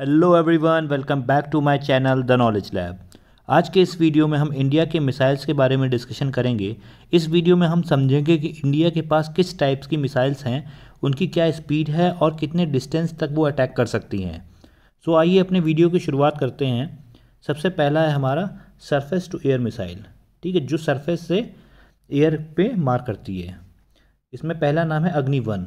hello everyone welcome back to my channel the knowledge lab आज के इस video में हम इंडिया के मिसाइल्स के बारे में डिस्कशन करेंगे इस वीडियो में हम समझेंगे कि इंडिया के पास किस टाइप्स की मिसाइल्स हैं उनकी क्या स्पीड है और कितने डिस्टेंस तक वो अटैक कर सकती हैं सो so, आइए अपने वीडियो की शुरुआत करते हैं सबसे पहला है हमारा सरफेस टू एयर मिसाइल ठीक है जो सरफेस से एयर पे मार करती है इसमें पहला नाम है अग्नि वन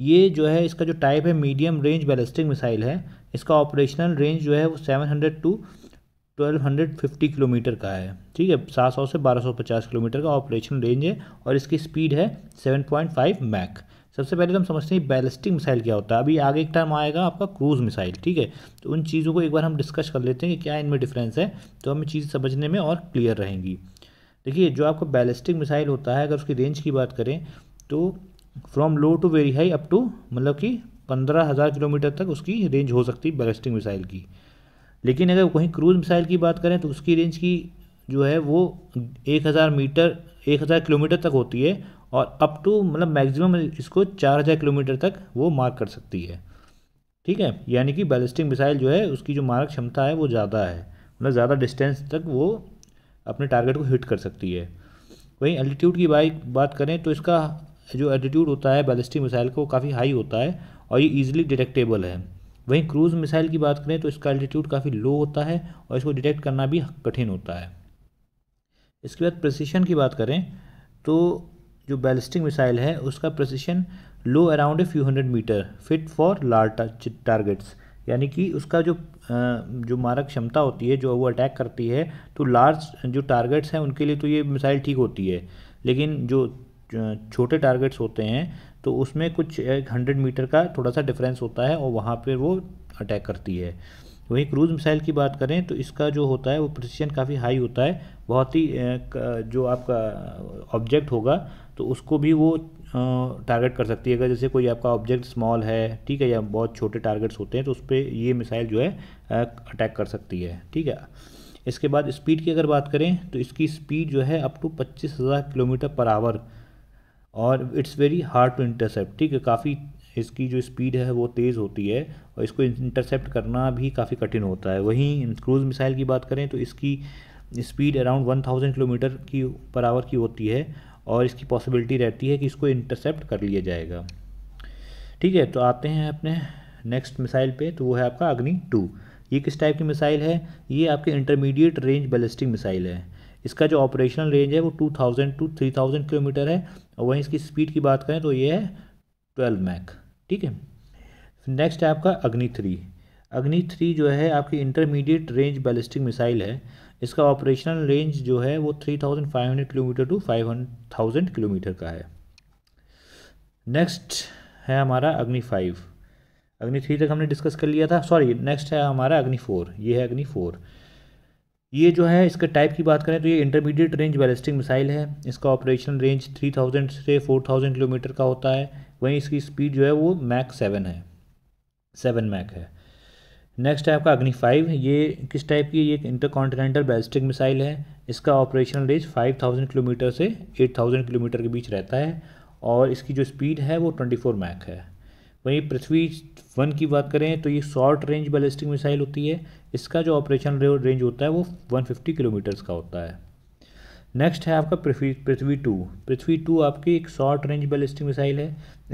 ये जो है इसका जो टाइप है मीडियम रेंज बैलिस्टिक मिसाइल है इसका ऑपरेशनल रेंज जो है वो seven hundred to twelve hundred fifty kilometre का है ठीक है सात सौ से बारह सौ पचास किलोमीटर का ऑपरेशनल रेंज है और इसकी स्पीड है सेवन पॉइंट फाइव मैक सबसे पहले तो हम समझते हैं बैलिस्टिक मिसाइल क्या होता है अभी आगे एक टर्म आएगा आपका क्रूज मिसाइल ठीक है तो उन चीज़ों को एक बार हम डिस्कस कर लेते हैं कि क्या इनमें डिफरेंस है तो हमें चीज़ समझने में और क्लियर रहेंगी देखिए जो आपका बैलिस्टिक मिसाइल होता है अगर उसकी रेंज की बात करें तो from low to very high up to मतलब कि पंद्रह हज़ार किलोमीटर तक उसकी रेंज हो सकती है बैलिस्टिक मिसाइल की लेकिन अगर वहीं क्रूज मिसाइल की बात करें तो उसकी रेंज की जो है वो एक हज़ार मीटर एक हज़ार किलोमीटर तक होती है और अप टू मतलब मैक्सिमम इसको चार हज़ार किलोमीटर तक वो मार्क कर सकती है ठीक है यानी कि बैलिस्टिक मिसाइल जो है उसकी जो मारक क्षमता है वो ज़्यादा है मतलब ज़्यादा डिस्टेंस तक वो अपने टारगेट को हिट कर सकती है वहीं अल्टीट्यूड की बाइक बात करें तो इसका जो एटीट्यूड होता है बैलिस्टिक मिसाइल का वो काफ़ी हाई होता है और ये ईजिली डिटेक्टेबल है वहीं क्रूज़ मिसाइल की बात करें तो इसका एल्टीट्यूड काफ़ी लो होता है और इसको डिटेक्ट करना भी कठिन होता है इसके बाद प्रसिशन की बात करें तो जो बैलिस्टिक मिसाइल है उसका precision low around a few hundred metre fit for large targets यानी कि उसका जो जो मारक क्षमता होती है जो वो अटैक करती है तो लार्ज जो टारगेट्स हैं उनके लिए तो ये मिसाइल ठीक होती है लेकिन जो छोटे टारगेट्स होते हैं तो उसमें कुछ एक हंड्रेड मीटर का थोड़ा सा डिफरेंस होता है और वहाँ पर वो अटैक करती है वहीं क्रूज मिसाइल की बात करें तो इसका जो होता है वो प्रसिशन काफ़ी हाई होता है बहुत ही जो आपका ऑब्जेक्ट होगा तो उसको भी वो टारगेट कर सकती है अगर जैसे कोई आपका ऑब्जेक्ट स्मॉल है ठीक है या बहुत छोटे टारगेट्स होते हैं तो उस पर ये मिसाइल जो है अटैक कर सकती है ठीक है इसके बाद स्पीड की अगर बात करें तो इसकी स्पीड जो है अप टू पच्चीस हज़ार किलोमीटर पर आवर और it's very hard to intercept ठीक है काफ़ी इसकी जो स्पीड है वो तेज़ होती है और इसको इंटरसेप्ट करना भी काफ़ी कठिन होता है वहीं क्रूज़ मिसाइल की बात करें तो इसकी speed around one thousand kilometre की पर आवर की होती है और इसकी पॉसिबिलिटी रहती है कि इसको इंटरसेप्ट कर लिया जाएगा ठीक है तो आते हैं अपने नेक्स्ट मिसाइल पे तो वो है आपका अग्नि टू ये किस टाइप की मिसाइल है ये आपके इंटरमीडिएट रेंज बैलिस्टिक मिसाइल है इसका जो ऑपरेशनल रेंज है वो two thousand to three thousand kilometre है और वहीं इसकी स्पीड की बात करें तो ये है ट्वेल्व मैक ठीक है नेक्स्ट है आपका अग्नि थ्री अग्नि थ्री जो है आपकी इंटरमीडिएट रेंज बैलिस्टिक मिसाइल है इसका ऑपरेशनल रेंज जो है वो three thousand five hundred kilometre to five thousand kilometre का है नेक्स्ट है हमारा अग्नि फाइव अग्नि थ्री तक हमने डिस्कस कर लिया था सॉरी नेक्स्ट है हमारा अग्नि फोर ये है अग्नि फोर ये जो है इसके टाइप की बात करें तो ये इंटरमीडिएट रेंज बैलिस्टिक मिसाइल है इसका ऑपरेशनल रेंज 3000 से 4000 किलोमीटर का होता है वहीं इसकी स्पीड जो है वो मैक सेवन है सेवन मैक है नेक्स्ट है आपका अग्नि फाइव ये किस टाइप की ये एक इंटरकॉन्टिनेंटल बैलिस्टिक मिसाइल है इसका ऑपरेशनल रेंज 5000 किलोमीटर से 8000 किलोमीटर के बीच रहता है और इसकी जो स्पीड है वो 24 मैक है वहीं पृथ्वी वन की बात करें तो ये शॉर्ट रेंज बैलिस्टिक मिसाइल होती है इसका जो ऑपरेशन रेंज होता है वो 150 किलोमीटर्स का होता है नेक्स्ट है आपका पृथ्वी पृथ्वी टू पृथ्वी टू आपकी एक शॉर्ट रेंज बैलिस्टिक मिसाइल है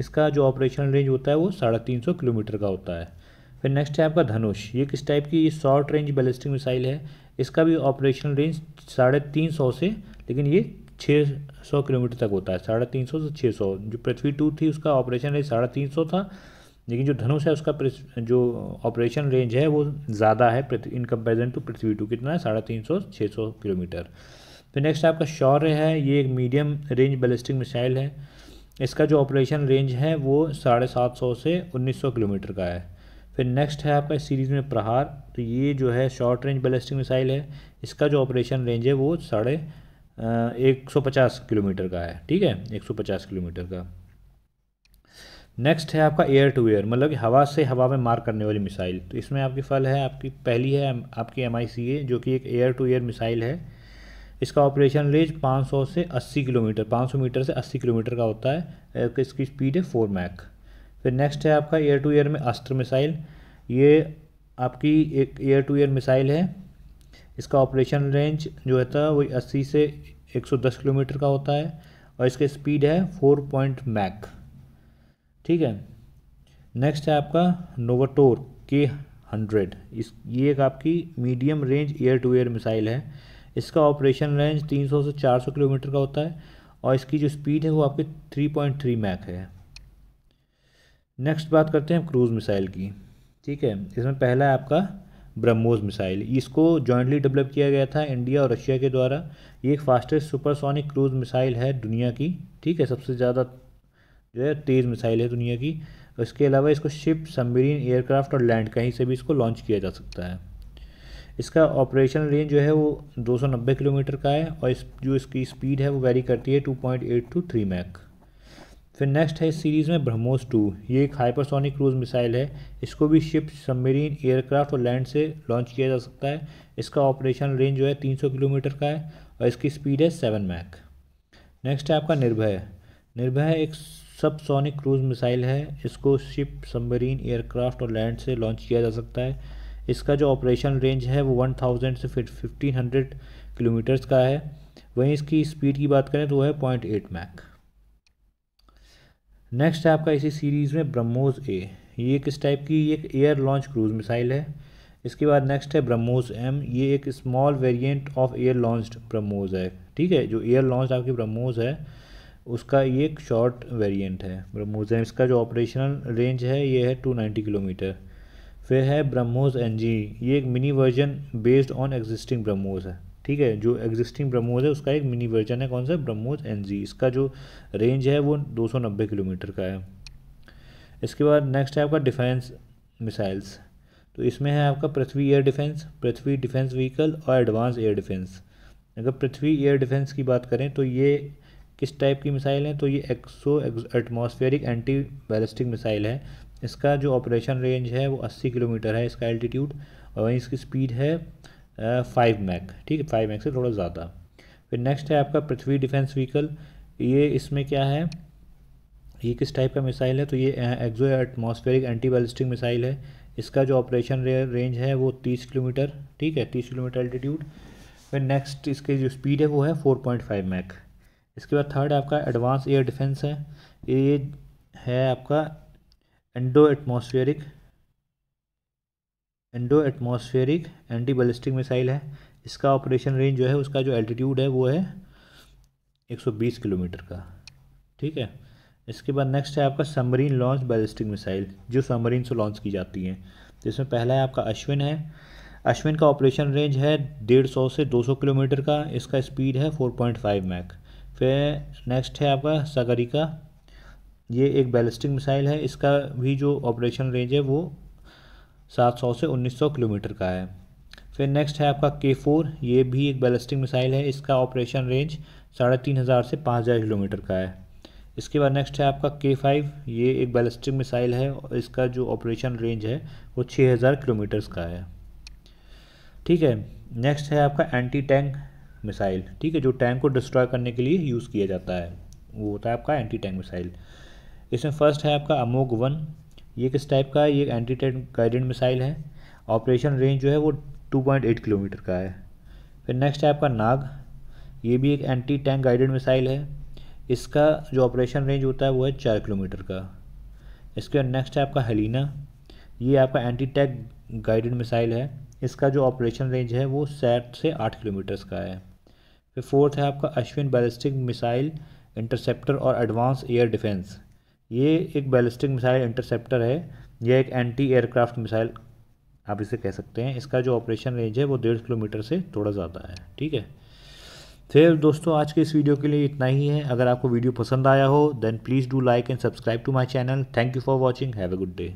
इसका जो ऑपरेशन रेंज होता है वो साढ़े तीन सौ किलोमीटर का होता है फिर नेक्स्ट है आपका धनुष ये किस टाइप की शॉर्ट रेंज बैलिस्टिक मिसाइल है इसका भी ऑपरेशन रेंज साढ़े तीन सौ से लेकिन ये छः सौ किलोमीटर तक होता है साढ़े तीन सौ से छः सौ जो पृथ्वी टू थी उसका ऑपरेशन रेंज साढ़े तीन सौ था लेकिन जो धनुष है उसका जो ऑपरेशन रेंज है वो ज़्यादा है in comparison to Prithvi to कितना है साढ़े तीन सौ छः सौ किलोमीटर तो नेक्स्ट आपका शौर्य है ये एक मीडियम रेंज बैलिस्टिक मिसाइल है इसका जो ऑपरेशन रेंज है वो साढ़े सात सौ से उन्नीस सौ किलोमीटर का है फिर नेक्स्ट है आपका सीरीज़ में प्रहार तो ये जो है शॉर्ट रेंज बैलिस्टिक मिसाइल है इसका जो ऑपरेशन रेंज है वो साढ़े एक सौ पचास किलोमीटर का है ठीक है एक सौ पचास किलोमीटर का नेक्स्ट है आपका एयर टू एयर मतलब हवा से हवा में मार करने वाली मिसाइल तो इसमें आपकी फल है आपकी पहली है आपकी एम जो कि एक एयर टू एयर मिसाइल है इसका ऑपरेशन रेंज 500 से 80 किलोमीटर 500 मीटर से 80 किलोमीटर का होता है इसकी स्पीड है फोर मैक फिर नेक्स्ट है आपका एयर टू एयर में अस्त्र मिसाइल ये आपकी एक एयर टू एयर मिसाइल है इसका ऑपरेशन रेंज जो है था तो वही अस्सी से 110 किलोमीटर का होता है और इसकी स्पीड है फोर पॉइंट मैक ठीक है नेक्स्ट है आपका नोवाटोर के हंड्रेड इस ये एक आपकी medium range air to air missile है इसका ऑपरेशन रेंज 300 से 400 किलोमीटर का होता है और इसकी जो स्पीड है वो आपकी 3.3 मैक है नेक्स्ट बात करते हैं क्रूज़ मिसाइल की ठीक है इसमें पहला है आपका ब्रह्मोस मिसाइल इसको जॉइंटली डेवलप किया गया था इंडिया और रशिया के द्वारा ये एक फास्टेस्ट सुपरसोनिक क्रूज़ मिसाइल है दुनिया की ठीक है सबसे ज़्यादा जो है तेज़ मिसाइल है दुनिया की इसके अलावा इसको शिप सबमरीन एयरक्राफ्ट और लैंड कहीं से भी इसको लॉन्च किया जा सकता है इसका ऑपरेशन रेंज जो है वो 290 किलोमीटर का है और इस जो इसकी स्पीड है वो वेरी करती है 2.8 टू 3 मैक फिर नेक्स्ट है इस सीरीज़ में ब्रह्मोस टू ये एक हाइपरसोनिक क्रूज मिसाइल है इसको भी शिप सबमरीन एयरक्राफ्ट और लैंड से लॉन्च किया जा सकता है इसका ऑपरेशन रेंज जो है तीन किलोमीटर का है और इसकी स्पीड है सेवन मैक नेक्स्ट है आपका निर्भय निर्भय एक सब सोनिक क्रूज़ मिसाइल है इसको शिप सबमरीन एयरक्राफ्ट और लैंड से लॉन्च किया जा सकता है इसका जो ऑपरेशन रेंज है वो वन थाउजेंड से फिफ्टीन हंड्रेड किलोमीटर्स का है वहीं इसकी स्पीड की बात करें तो वह है पॉइंट एट मैक नेक्स्ट है आपका इसी सीरीज़ में ब्रह्मोज ए ये किस टाइप की ये एक एयर लॉन्च क्रूज़ मिसाइल है इसके बाद नेक्स्ट है ब्रह्मोज एम ये एक small variant of air launched BrahMos है ठीक है जो एयर लॉन्च आपकी ब्रह्मोज है उसका ये एक शॉर्ट वेरिएंट है ब्रह्मोस है इसका जो ऑपरेशनल रेंज है ये है टू नाइन्टी किलोमीटर फिर है ब्रह्मोस एन जी ये एक mini version based on existing BrahMos है ठीक है जो एग्जिस्टिंग ब्रह्मोस है उसका एक मिनी वर्जन है कौन सा ब्रह्मोस एन जी इसका जो रेंज है वो नब्बे किलोमीटर का है इसके बाद नेक्स्ट है आपका डिफेंस मिसाइल्स तो इसमें है आपका Prithvi air defence Prithvi defence vehicle और एडवांस एयर डिफेंस अगर पृथ्वी एयर डिफेंस की बात करें तो ये किस टाइप की मिसाइल है तो ये exo atmospheric anti ballistic missile है इसका जो ऑपरेशन रेंज है वो 80 किलोमीटर है इसका एल्टीट्यूड और वहीं इसकी स्पीड है फाइव मैक ठीक है फाइव मैक से थोड़ा ज़्यादा फिर नेक्स्ट है आपका पृथ्वी डिफेंस व्हीकल ये इसमें क्या है ये किस टाइप का मिसाइल है तो ये exo atmospheric anti ballistic missile है इसका जो ऑपरेशन रेंज है वो तीस किलोमीटर ठीक है तीस किलोमीटर एल्टीट्यूड फिर नेक्स्ट इसकी जो स्पीड है वो है फोर पॉइंट फाइव मैक इसके बाद थर्ड आपका एडवांस एयर डिफेंस है ये है आपका endo atmospheric endo atmospheric anti ballistic missile है इसका ऑपरेशन रेंज जो है उसका जो एल्टीट्यूड है वो है 120 किलोमीटर का ठीक है इसके बाद नेक्स्ट है आपका सबमरीन लॉन्च बैलिस्टिक मिसाइल जो सबमरीन से लॉन्च की जाती हैं तो इसमें पहला है आपका अश्विन है अश्विन का ऑपरेशन रेंज है डेढ़ सौ से दो सौ किलोमीटर का इसका स्पीड है फोर पॉइंट फाइव मैक पे नेक्स्ट है आपका सागरिका ये एक बैलिस्टिक मिसाइल है इसका भी जो ऑपरेशन रेंज है वो 700 से 1900 किलोमीटर का है फिर नेक्स्ट है आपका के फोर ये भी एक बैलिस्टिक मिसाइल है इसका ऑपरेशन रेंज साढ़े तीन हज़ार से पाँच हज़ार किलोमीटर का है इसके बाद नेक्स्ट है आपका के फाइव ये एक बैलिस्टिक मिसाइल है और इसका जो ऑपरेशन रेंज है वो छः हज़ार किलोमीटर्स का है ठीक है नेक्स्ट है आपका एंटी टैंक मिसाइल ठीक है जो टैंक को डिस्ट्रॉय करने के लिए यूज़ किया जाता है वो होता है आपका एंटी टैंक मिसाइल इसमें फर्स्ट है आपका अमोग वन ये किस टाइप का है ये एंटी टैंक गाइडेड मिसाइल है ऑपरेशन रेंज जो है वो 2.8 किलोमीटर का है फिर नेक्स्ट है आपका नाग ये भी एक एंटी टैंक गाइडेड मिसाइल है इसका जो ऑपरेशन रेंज होता है वो है चार किलोमीटर का इसके बाद नेक्स्ट है आपका हलीना ये आपका एंटी टैंक गाइडेड मिसाइल है इसका जो ऑपरेशन रेंज है वो सैट से आठ किलोमीटर्स का है फिर फोर्थ है आपका अश्विन बैलिस्टिक मिसाइल इंटरसेप्टर और एडवांस एयर डिफेंस ये एक बैलिस्टिक मिसाइल इंटरसेप्टर है यह एक एंटी एयरक्राफ्ट मिसाइल आप इसे कह सकते हैं इसका जो ऑपरेशन रेंज है वो डेढ़ किलोमीटर से थोड़ा ज़्यादा है ठीक है फिर दोस्तों आज के इस वीडियो के लिए इतना ही है अगर आपको वीडियो पसंद आया हो then please do like and subscribe to my channel thank you for watching have a good day